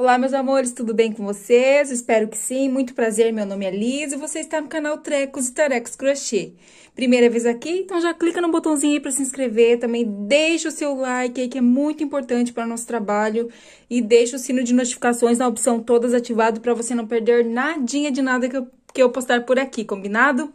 Olá, meus amores, tudo bem com vocês? Espero que sim. Muito prazer, meu nome é Liz e você está no canal Trecos e Tarecos Crochê. Primeira vez aqui, então já clica no botãozinho aí para se inscrever, também deixa o seu like aí que é muito importante para o nosso trabalho e deixa o sino de notificações na opção todas ativado para você não perder nadinha de nada que eu, que eu postar por aqui, combinado?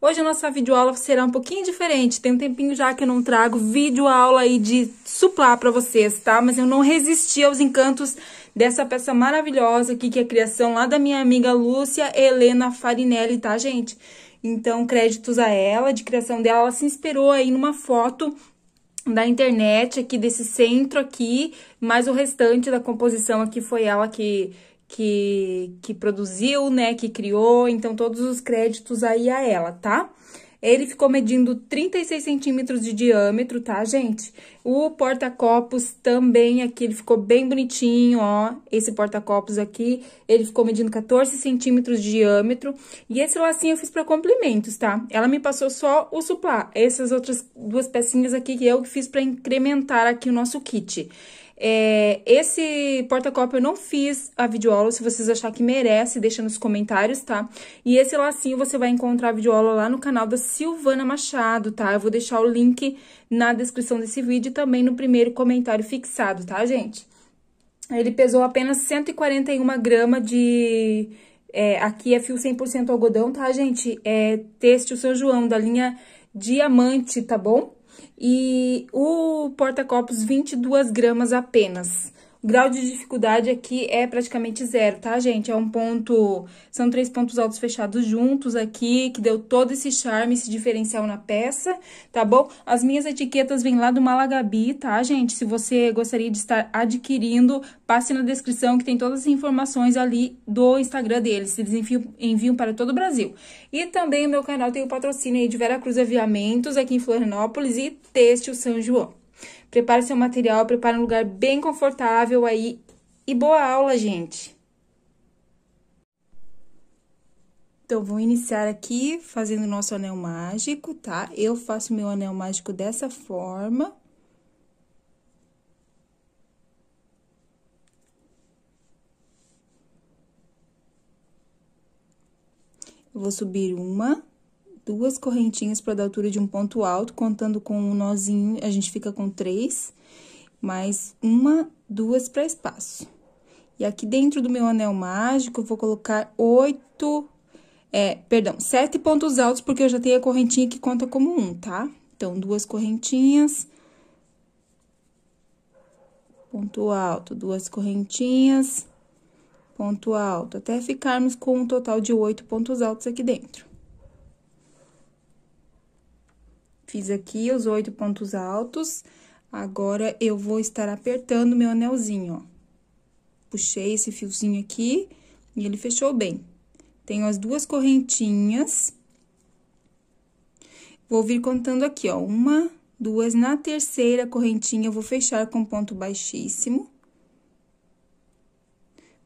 Hoje a nossa videoaula será um pouquinho diferente, tem um tempinho já que eu não trago videoaula aí de suplar para vocês, tá? Mas eu não resisti aos encantos dessa peça maravilhosa aqui, que é a criação lá da minha amiga Lúcia Helena Farinelli, tá, gente? Então, créditos a ela, de criação dela, ela se inspirou aí numa foto da internet aqui, desse centro aqui, mas o restante da composição aqui foi ela que, que, que produziu, né, que criou, então todos os créditos aí a ela, tá? Tá? Ele ficou medindo 36 centímetros de diâmetro, tá, gente? O porta-copos também aqui, ele ficou bem bonitinho, ó. Esse porta-copos aqui, ele ficou medindo 14 centímetros de diâmetro. E esse lacinho eu fiz pra complementos, tá? Ela me passou só o suplá, essas outras duas pecinhas aqui que eu fiz pra incrementar aqui o nosso kit. É, esse porta-copo eu não fiz a videoaula, se vocês acharem que merece, deixa nos comentários, tá? E esse lacinho você vai encontrar a videoaula lá no canal da Silvana Machado, tá? Eu vou deixar o link na descrição desse vídeo e também no primeiro comentário fixado, tá, gente? Ele pesou apenas 141 gramas de... É, aqui é fio 100% algodão, tá, gente? É têxtil São João, da linha Diamante, tá bom? e o porta-copos 22 gramas apenas grau de dificuldade aqui é praticamente zero, tá, gente? É um ponto... São três pontos altos fechados juntos aqui, que deu todo esse charme, esse diferencial na peça, tá bom? As minhas etiquetas vêm lá do Malagabi, tá, gente? Se você gostaria de estar adquirindo, passe na descrição que tem todas as informações ali do Instagram deles. Eles enviam, enviam para todo o Brasil. E também o meu canal tem o patrocínio aí de Vera Cruz Aviamentos, aqui em Florianópolis, e Têxtil São João. Prepare seu material, prepare um lugar bem confortável aí e boa aula, gente! Então, vou iniciar aqui fazendo o nosso anel mágico, tá? Eu faço meu anel mágico dessa forma. Eu vou subir uma duas correntinhas para dar altura de um ponto alto, contando com um nozinho, a gente fica com três, mais uma, duas para espaço. E aqui dentro do meu anel mágico, eu vou colocar oito, é, perdão, sete pontos altos, porque eu já tenho a correntinha que conta como um, tá? Então, duas correntinhas, ponto alto, duas correntinhas, ponto alto, até ficarmos com um total de oito pontos altos aqui dentro. fiz aqui os oito pontos altos. Agora, eu vou estar apertando meu anelzinho, ó. Puxei esse fiozinho aqui e ele fechou bem. Tenho as duas correntinhas. Vou vir contando aqui, ó, uma, duas. Na terceira correntinha, eu vou fechar com ponto baixíssimo.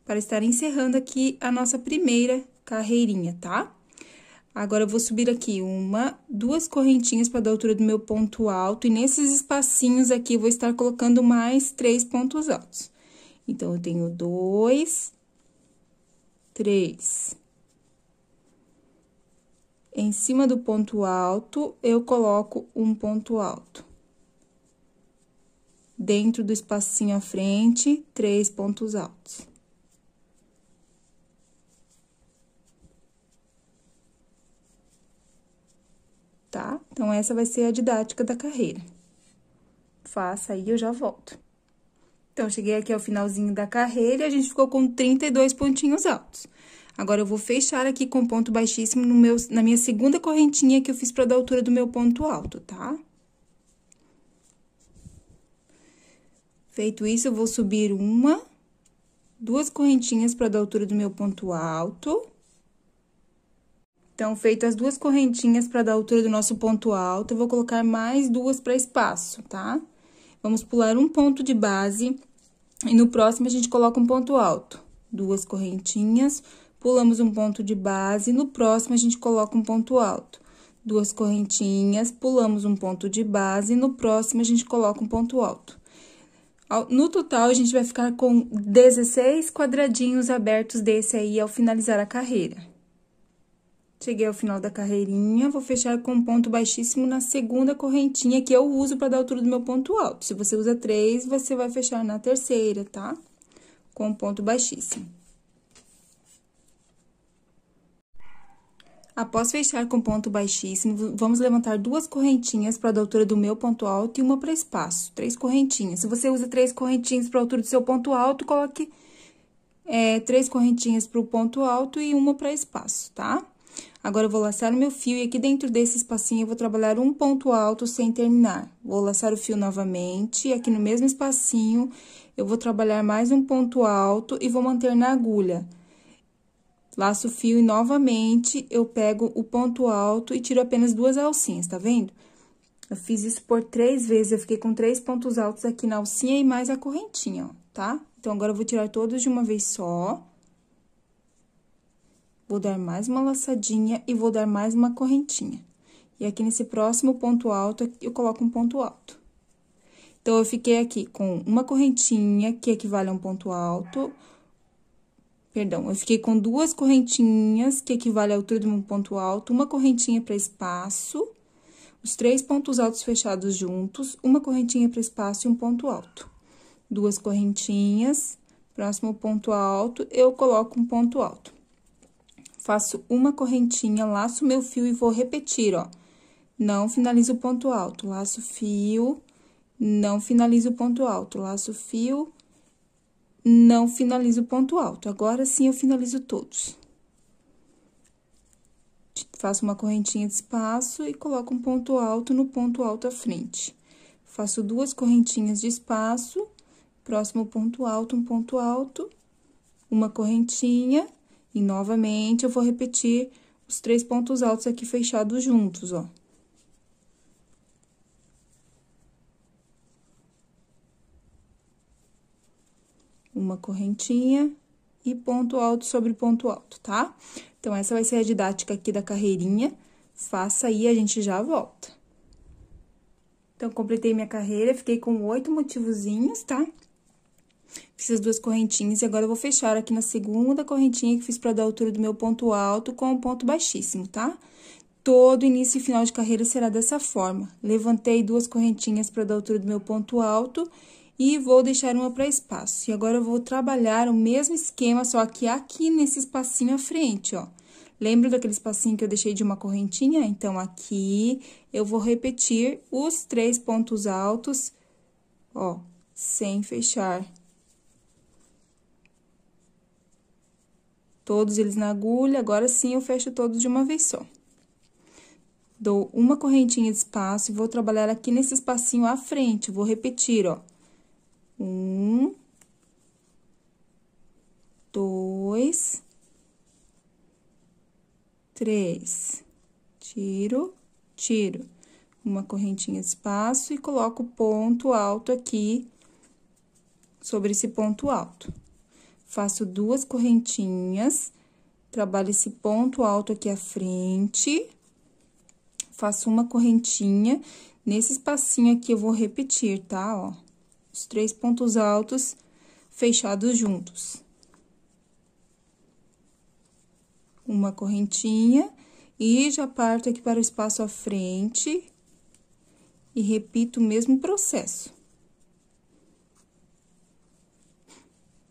Para estar encerrando aqui a nossa primeira carreirinha, tá? Tá? Agora, eu vou subir aqui uma, duas correntinhas para dar altura do meu ponto alto. E nesses espacinhos aqui, eu vou estar colocando mais três pontos altos. Então, eu tenho dois, três. Em cima do ponto alto, eu coloco um ponto alto. Dentro do espacinho à frente, três pontos altos. Então, essa vai ser a didática da carreira. Faça aí, eu já volto. Então, cheguei aqui ao finalzinho da carreira e a gente ficou com 32 pontinhos altos. Agora, eu vou fechar aqui com ponto baixíssimo no meu, na minha segunda correntinha que eu fiz para dar altura do meu ponto alto, tá? Feito isso, eu vou subir uma, duas correntinhas para dar altura do meu ponto alto. Então, feitas duas correntinhas para dar altura do nosso ponto alto, eu vou colocar mais duas para espaço, tá? Vamos pular um ponto de base e no próximo a gente coloca um ponto alto. Duas correntinhas, pulamos um ponto de base, no próximo a gente coloca um ponto alto. Duas correntinhas, pulamos um ponto de base, no próximo a gente coloca um ponto alto. No total, a gente vai ficar com 16 quadradinhos abertos desse aí ao finalizar a carreira. Cheguei ao final da carreirinha, vou fechar com um ponto baixíssimo na segunda correntinha que eu uso para dar altura do meu ponto alto. Se você usa três, você vai fechar na terceira, tá? Com um ponto baixíssimo. Após fechar com ponto baixíssimo, vamos levantar duas correntinhas para a altura do meu ponto alto e uma para espaço. Três correntinhas. Se você usa três correntinhas para a altura do seu ponto alto, coloque é, três correntinhas para o ponto alto e uma para espaço, tá? Agora eu vou laçar o meu fio e aqui dentro desse espacinho eu vou trabalhar um ponto alto sem terminar. Vou laçar o fio novamente e aqui no mesmo espacinho eu vou trabalhar mais um ponto alto e vou manter na agulha. Laço o fio e novamente eu pego o ponto alto e tiro apenas duas alcinhas, tá vendo? Eu fiz isso por três vezes, eu fiquei com três pontos altos aqui na alcinha e mais a correntinha, ó, tá? Então, agora eu vou tirar todos de uma vez só vou dar mais uma laçadinha e vou dar mais uma correntinha. E aqui nesse próximo ponto alto, eu coloco um ponto alto. Então, eu fiquei aqui com uma correntinha, que equivale a um ponto alto. Perdão, eu fiquei com duas correntinhas, que equivale à altura de um ponto alto, uma correntinha para espaço, os três pontos altos fechados juntos, uma correntinha para espaço e um ponto alto. Duas correntinhas, próximo ponto alto, eu coloco um ponto alto faço uma correntinha, laço meu fio e vou repetir, ó. Não finalizo o ponto alto, laço fio, não finalizo o ponto alto, laço fio, não finalizo o ponto alto. Agora sim eu finalizo todos. Faço uma correntinha de espaço e coloco um ponto alto no ponto alto à frente. Faço duas correntinhas de espaço, próximo ponto alto, um ponto alto, uma correntinha e novamente eu vou repetir os três pontos altos aqui fechados juntos, ó. Uma correntinha e ponto alto sobre ponto alto, tá? Então, essa vai ser a didática aqui da carreirinha. Faça aí, a gente já volta. Então, completei minha carreira, fiquei com oito motivozinhos, tá? Fiz as duas correntinhas e agora eu vou fechar aqui na segunda correntinha que fiz para dar a altura do meu ponto alto com o ponto baixíssimo, tá? Todo início e final de carreira será dessa forma. Levantei duas correntinhas para dar a altura do meu ponto alto e vou deixar uma para espaço. E agora eu vou trabalhar o mesmo esquema, só que aqui nesse espacinho à frente, ó. Lembra daquele espacinho que eu deixei de uma correntinha? Então, aqui eu vou repetir os três pontos altos, ó, sem fechar todos eles na agulha. Agora sim, eu fecho todos de uma vez só. Dou uma correntinha de espaço e vou trabalhar aqui nesse espacinho à frente. Vou repetir, ó. Um. Dois. Três. Tiro, tiro. Uma correntinha de espaço e coloco o ponto alto aqui sobre esse ponto alto faço duas correntinhas, trabalho esse ponto alto aqui à frente, faço uma correntinha. Nesse espacinho aqui, eu vou repetir, tá? Ó, os três pontos altos fechados juntos. Uma correntinha, e já parto aqui para o espaço à frente, e repito o mesmo processo.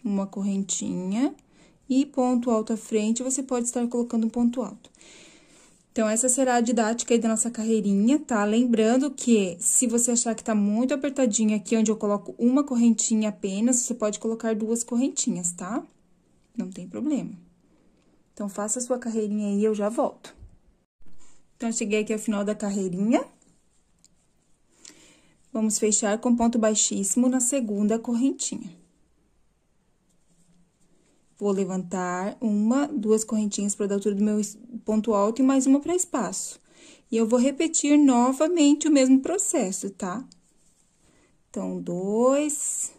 uma correntinha e ponto alto à frente, você pode estar colocando um ponto alto. Então, essa será a didática aí da nossa carreirinha, tá? Lembrando que se você achar que tá muito apertadinho aqui, onde eu coloco uma correntinha apenas, você pode colocar duas correntinhas, tá? Não tem problema. Então, faça a sua carreirinha aí e eu já volto. Então, cheguei aqui ao final da carreirinha. Vamos fechar com ponto baixíssimo na segunda correntinha. Vou levantar uma, duas correntinhas para dar altura do meu ponto alto e mais uma para espaço. E eu vou repetir novamente o mesmo processo, tá? Então, dois,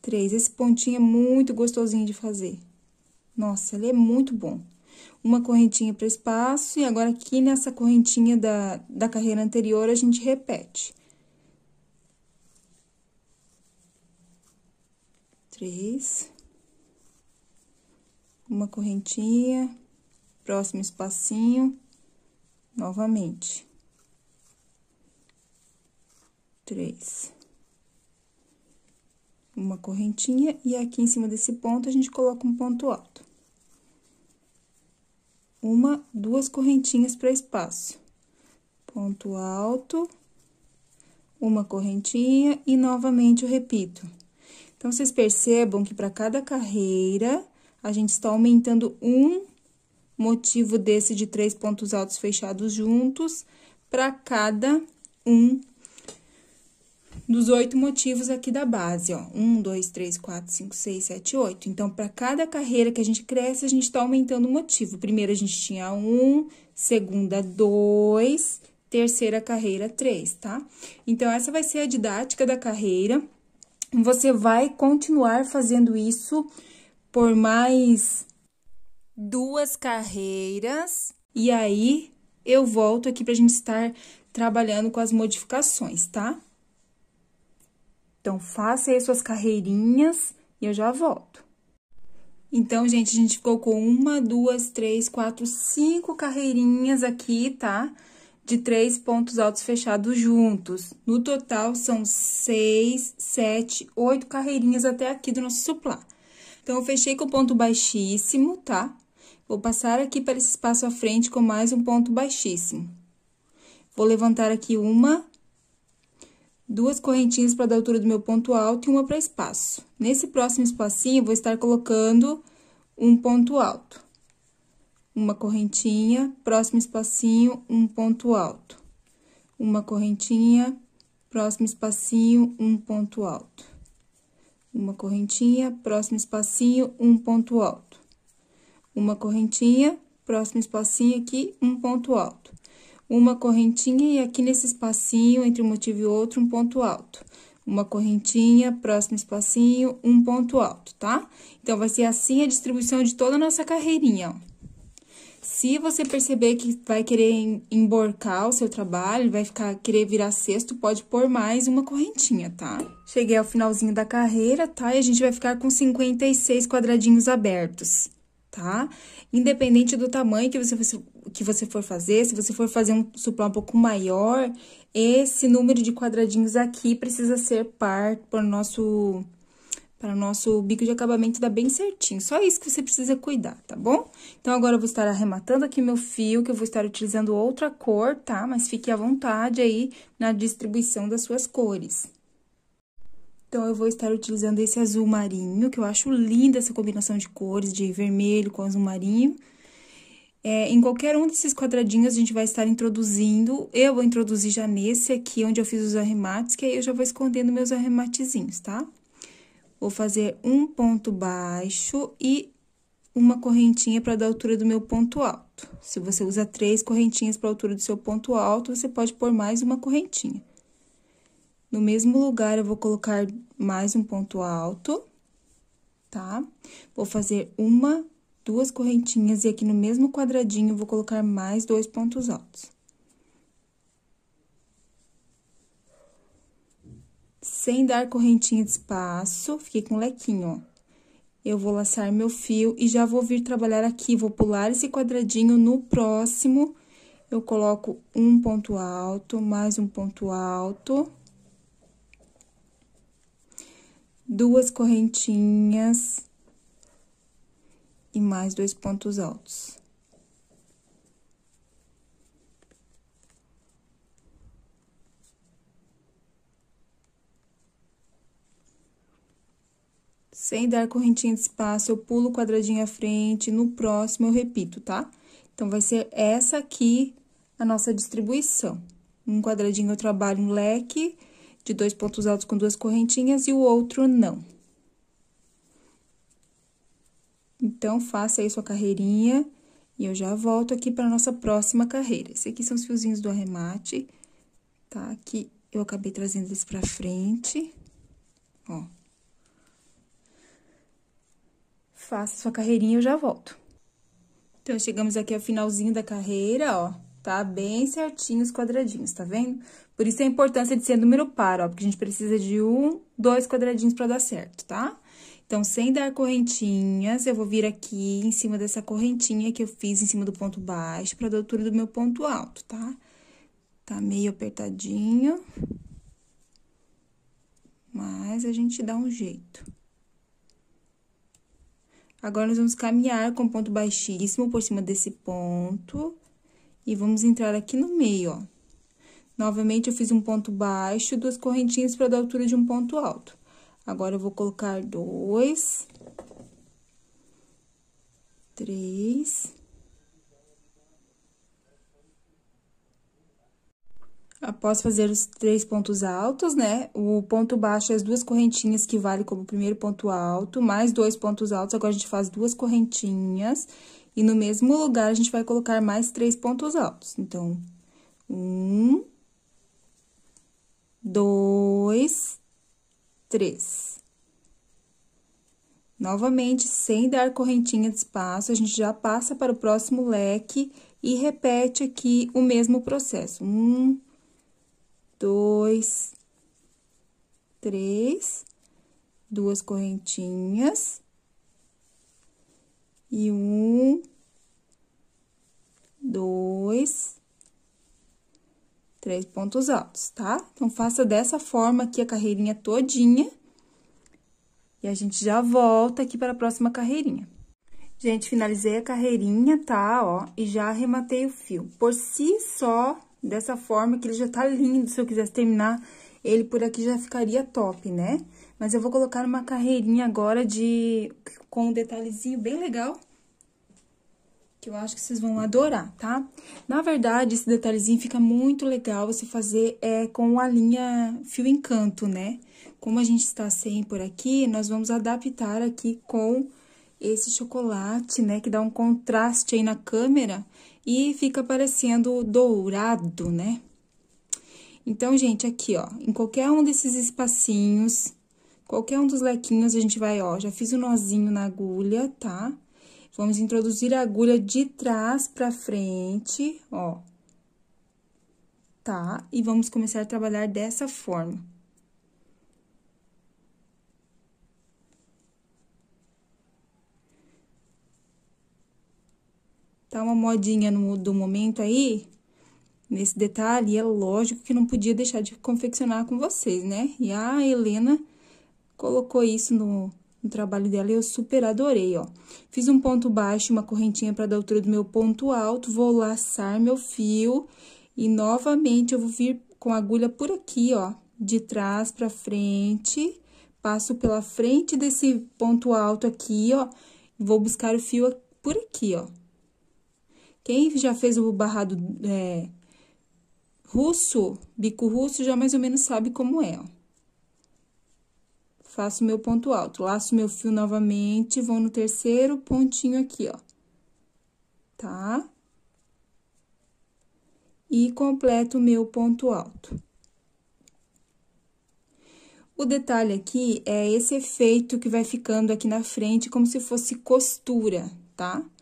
três. Esse pontinho é muito gostosinho de fazer. Nossa, ele é muito bom. Uma correntinha para espaço, e agora aqui nessa correntinha da, da carreira anterior, a gente repete. Três uma correntinha, próximo espacinho, novamente. Três. Uma correntinha, e aqui em cima desse ponto, a gente coloca um ponto alto. Uma, duas correntinhas para espaço. Ponto alto, uma correntinha, e novamente eu repito. Então, vocês percebam que para cada carreira a gente está aumentando um motivo desse de três pontos altos fechados juntos para cada um dos oito motivos aqui da base, ó. Um, dois, três, quatro, cinco, seis, sete, oito. Então, para cada carreira que a gente cresce, a gente está aumentando o motivo. Primeiro, a gente tinha um, segunda, dois, terceira carreira, três, tá? Então, essa vai ser a didática da carreira. Você vai continuar fazendo isso por mais duas carreiras. E aí eu volto aqui para a gente estar trabalhando com as modificações, tá? Então, faça aí suas carreirinhas e eu já volto. Então, gente, a gente ficou com uma, duas, três, quatro, cinco carreirinhas aqui, tá? De três pontos altos fechados juntos. No total, são seis, sete, oito carreirinhas até aqui do nosso suplá. Então, eu fechei com ponto baixíssimo, tá? Vou passar aqui para esse espaço à frente com mais um ponto baixíssimo. Vou levantar aqui uma, duas correntinhas para dar altura do meu ponto alto e uma para espaço. Nesse próximo espacinho, vou estar colocando um ponto alto. Uma correntinha, próximo espacinho, um ponto alto. Uma correntinha, próximo espacinho, um ponto alto uma correntinha, próximo espacinho, um ponto alto. Uma correntinha, próximo espacinho aqui, um ponto alto. Uma correntinha e aqui nesse espacinho, entre um motivo e outro, um ponto alto. Uma correntinha, próximo espacinho, um ponto alto, tá? Então, vai ser assim a distribuição de toda a nossa carreirinha, ó. Se você perceber que vai querer emborcar o seu trabalho, vai ficar querer virar cesto, pode pôr mais uma correntinha, tá? Cheguei ao finalzinho da carreira, tá? E a gente vai ficar com 56 quadradinhos abertos, tá? Independente do tamanho que você, que você for fazer, se você for fazer um suplá um pouco maior, esse número de quadradinhos aqui precisa ser par para o nosso para o nosso bico de acabamento dar bem certinho. Só isso que você precisa cuidar, tá bom? Então, agora eu vou estar arrematando aqui meu fio, que eu vou estar utilizando outra cor, tá? Mas fique à vontade aí na distribuição das suas cores. Então, eu vou estar utilizando esse azul marinho, que eu acho linda essa combinação de cores, de vermelho com azul marinho. É, em qualquer um desses quadradinhos, a gente vai estar introduzindo, eu vou introduzir já nesse aqui, onde eu fiz os arremates, que aí eu já vou escondendo meus arrematezinhos, tá? vou fazer um ponto baixo e uma correntinha para dar altura do meu ponto alto. Se você usa três correntinhas para a altura do seu ponto alto, você pode pôr mais uma correntinha. No mesmo lugar, eu vou colocar mais um ponto alto, tá? Vou fazer uma, duas correntinhas e aqui no mesmo quadradinho, vou colocar mais dois pontos altos. sem dar correntinha de espaço, fiquei com lequinho, ó. Eu vou laçar meu fio e já vou vir trabalhar aqui, vou pular esse quadradinho no próximo. Eu coloco um ponto alto, mais um ponto alto. Duas correntinhas. E mais dois pontos altos. Sem dar correntinha de espaço, eu pulo o quadradinho à frente, no próximo eu repito, tá? Então, vai ser essa aqui a nossa distribuição. Um quadradinho eu trabalho um leque de dois pontos altos com duas correntinhas e o outro não. Então, faça aí sua carreirinha e eu já volto aqui para nossa próxima carreira. Esse aqui são os fiozinhos do arremate, tá? Aqui eu acabei trazendo eles para frente, ó. faça sua carreirinha, eu já volto. Então, chegamos aqui ao finalzinho da carreira, ó. Tá bem certinho os quadradinhos, tá vendo? Por isso a importância de ser número par, ó. Porque a gente precisa de um, dois quadradinhos pra dar certo, tá? Então, sem dar correntinhas, eu vou vir aqui em cima dessa correntinha que eu fiz em cima do ponto baixo pra dar altura do meu ponto alto, tá? Tá meio apertadinho. Mas a gente dá um jeito. Agora, nós vamos caminhar com ponto baixíssimo por cima desse ponto. E vamos entrar aqui no meio, ó. Novamente, eu fiz um ponto baixo, duas correntinhas para dar altura de um ponto alto. Agora, eu vou colocar dois, três, após fazer os três pontos altos, né? O ponto baixo é as duas correntinhas que vale como primeiro ponto alto, mais dois pontos altos. Agora, a gente faz duas correntinhas e no mesmo lugar a gente vai colocar mais três pontos altos. Então, um, dois, três. Novamente, sem dar correntinha de espaço, a gente já passa para o próximo leque e repete aqui o mesmo processo. Um, dois, três, duas correntinhas e um, dois, três pontos altos, tá? Então, faça dessa forma aqui a carreirinha todinha e a gente já volta aqui para a próxima carreirinha. Gente, finalizei a carreirinha, tá? Ó, e já arrematei o fio. Por si só, dessa forma, que ele já tá lindo. Se eu quisesse terminar ele por aqui, já ficaria top, né? Mas eu vou colocar uma carreirinha agora de... com um detalhezinho bem legal. Que eu acho que vocês vão adorar, tá? Na verdade, esse detalhezinho fica muito legal você fazer é, com a linha fio encanto, né? Como a gente está sem por aqui, nós vamos adaptar aqui com esse chocolate, né? Que dá um contraste aí na câmera e fica parecendo dourado, né? Então, gente, aqui, ó, em qualquer um desses espacinhos, qualquer um dos lequinhos, a gente vai, ó, já fiz o um nozinho na agulha, tá? Vamos introduzir a agulha de trás pra frente, ó. Tá? E vamos começar a trabalhar dessa forma. tá uma modinha no, do momento aí, nesse detalhe, é lógico que não podia deixar de confeccionar com vocês, né? E a Helena colocou isso no, no trabalho dela e eu super adorei, ó. Fiz um ponto baixo, uma correntinha para dar altura do meu ponto alto, vou laçar meu fio e novamente eu vou vir com a agulha por aqui, ó, de trás para frente, passo pela frente desse ponto alto aqui, ó, vou buscar o fio por aqui, ó. Quem já fez o barrado é, russo, bico russo, já mais ou menos sabe como é, ó. Faço meu ponto alto, laço meu fio novamente, vou no terceiro pontinho aqui, ó. Tá? E completo o meu ponto alto. O detalhe aqui é esse efeito que vai ficando aqui na frente, como se fosse costura, tá? Tá?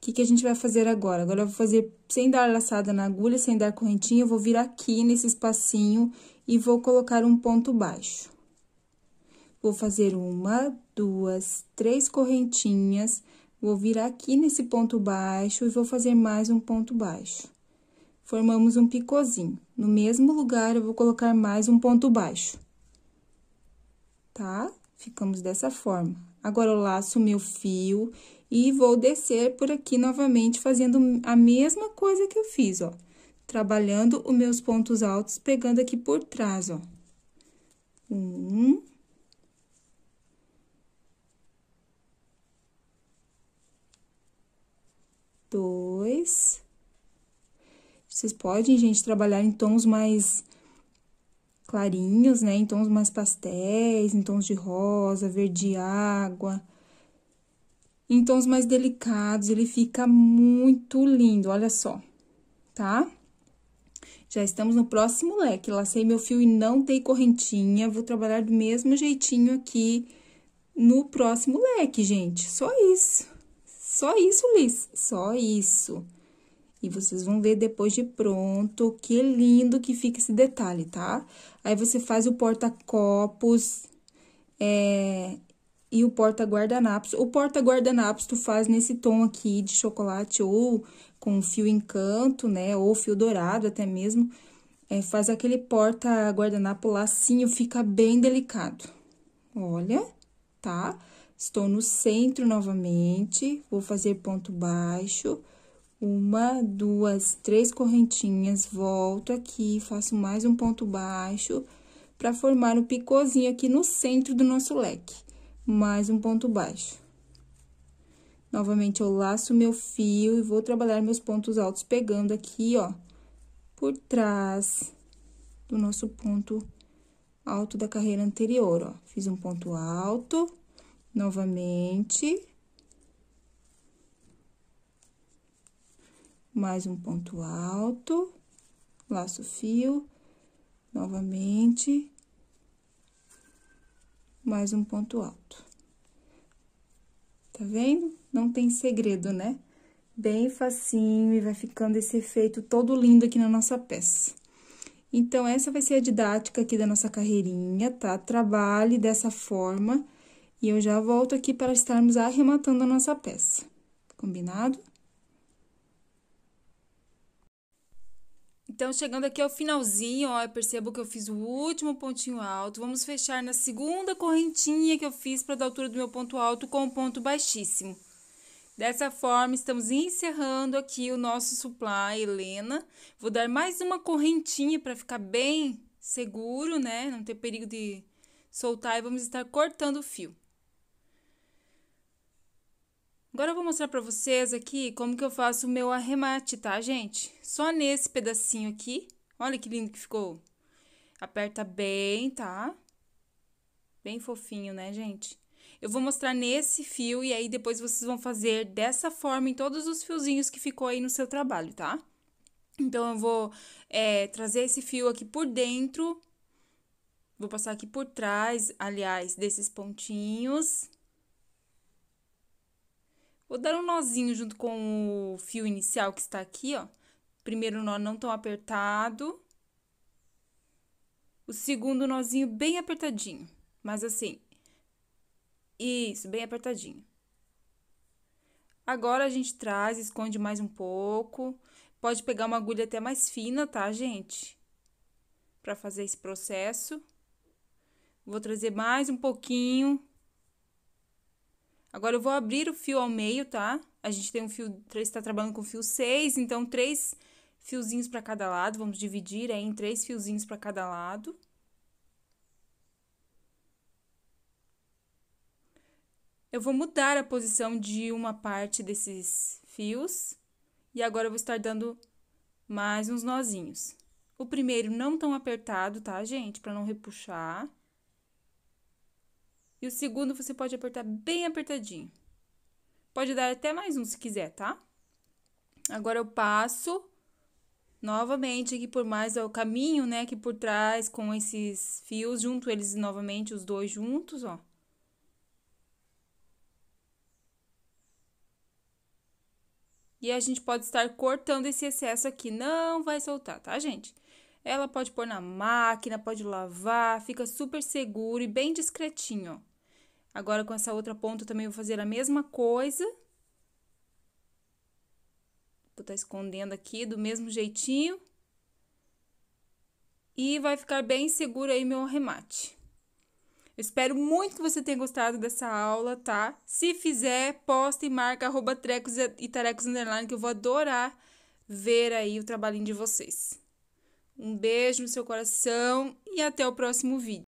que, que a gente vai fazer agora? Agora eu vou fazer sem dar laçada na agulha, sem dar correntinha, eu vou vir aqui nesse espacinho e vou colocar um ponto baixo. Vou fazer uma, duas, três correntinhas, vou vir aqui nesse ponto baixo e vou fazer mais um ponto baixo. Formamos um picôzinho. No mesmo lugar, eu vou colocar mais um ponto baixo. Tá? Ficamos dessa forma. Agora, eu laço o meu fio e vou descer por aqui novamente fazendo a mesma coisa que eu fiz, ó. Trabalhando os meus pontos altos, pegando aqui por trás, ó. Um. Dois. Vocês podem, gente, trabalhar em tons mais clarinhos, né? Em tons mais pastéis, em tons de rosa, verde água, em tons mais delicados, ele fica muito lindo, olha só, tá? Já estamos no próximo leque, lacei meu fio e não dei correntinha, vou trabalhar do mesmo jeitinho aqui no próximo leque, gente, só isso. Só isso, Liz, só isso. E vocês vão ver depois de pronto que lindo que fica esse detalhe, tá? Aí, você faz o porta-copos, é, e o porta-guardanapos. O porta-guardanapos tu faz nesse tom aqui de chocolate ou com fio encanto, né? Ou fio dourado até mesmo. É, faz aquele porta-guardanapo lacinho, fica bem delicado. Olha, tá? Estou no centro novamente, vou fazer ponto baixo. Uma, duas, três correntinhas, volto aqui, faço mais um ponto baixo para formar um picôzinho aqui no centro do nosso leque mais um ponto baixo. Novamente, eu laço meu fio e vou trabalhar meus pontos altos pegando aqui, ó, por trás do nosso ponto alto da carreira anterior, ó. Fiz um ponto alto, novamente. Mais um ponto alto, laço fio, novamente mais um ponto alto. Tá vendo? Não tem segredo, né? Bem facinho e vai ficando esse efeito todo lindo aqui na nossa peça. Então, essa vai ser a didática aqui da nossa carreirinha, tá? Trabalhe dessa forma e eu já volto aqui para estarmos arrematando a nossa peça. Combinado? Então, chegando aqui ao finalzinho, ó, eu percebo que eu fiz o último pontinho alto. Vamos fechar na segunda correntinha que eu fiz para dar altura do meu ponto alto com o um ponto baixíssimo. Dessa forma, estamos encerrando aqui o nosso supply, Helena. Vou dar mais uma correntinha para ficar bem seguro, né? Não ter perigo de soltar e vamos estar cortando o fio. Agora eu vou mostrar para vocês aqui como que eu faço o meu arremate, tá, gente? Só nesse pedacinho aqui. Olha que lindo que ficou. Aperta bem, tá? Bem fofinho, né, gente? Eu vou mostrar nesse fio e aí depois vocês vão fazer dessa forma em todos os fiozinhos que ficou aí no seu trabalho, tá? Então, eu vou é, trazer esse fio aqui por dentro. Vou passar aqui por trás, aliás, desses pontinhos. Vou dar um nozinho junto com o fio inicial que está aqui, ó. Primeiro nó não tão apertado. O segundo nozinho bem apertadinho, mas assim. Isso, bem apertadinho. Agora a gente traz, esconde mais um pouco. Pode pegar uma agulha até mais fina, tá, gente? Para fazer esse processo. Vou trazer mais um pouquinho Agora eu vou abrir o fio ao meio, tá? A gente tem um fio, está trabalhando com fio 6, então três fiozinhos para cada lado. Vamos dividir aí é, em três fiozinhos para cada lado. Eu vou mudar a posição de uma parte desses fios e agora eu vou estar dando mais uns nozinhos. O primeiro não tão apertado, tá, gente? Para não repuxar. E o segundo você pode apertar bem apertadinho. Pode dar até mais um se quiser, tá? Agora eu passo novamente aqui por mais o caminho, né, Aqui por trás com esses fios, junto eles novamente os dois juntos, ó. E a gente pode estar cortando esse excesso aqui, não vai soltar, tá, gente? Ela pode pôr na máquina, pode lavar, fica super seguro e bem discretinho, ó. Agora, com essa outra ponta, também vou fazer a mesma coisa. Vou estar tá escondendo aqui do mesmo jeitinho. E vai ficar bem seguro aí meu remate. Eu espero muito que você tenha gostado dessa aula, tá? Se fizer, posta e marca arroba trecos e tarecos underline, que eu vou adorar ver aí o trabalhinho de vocês. Um beijo no seu coração e até o próximo vídeo.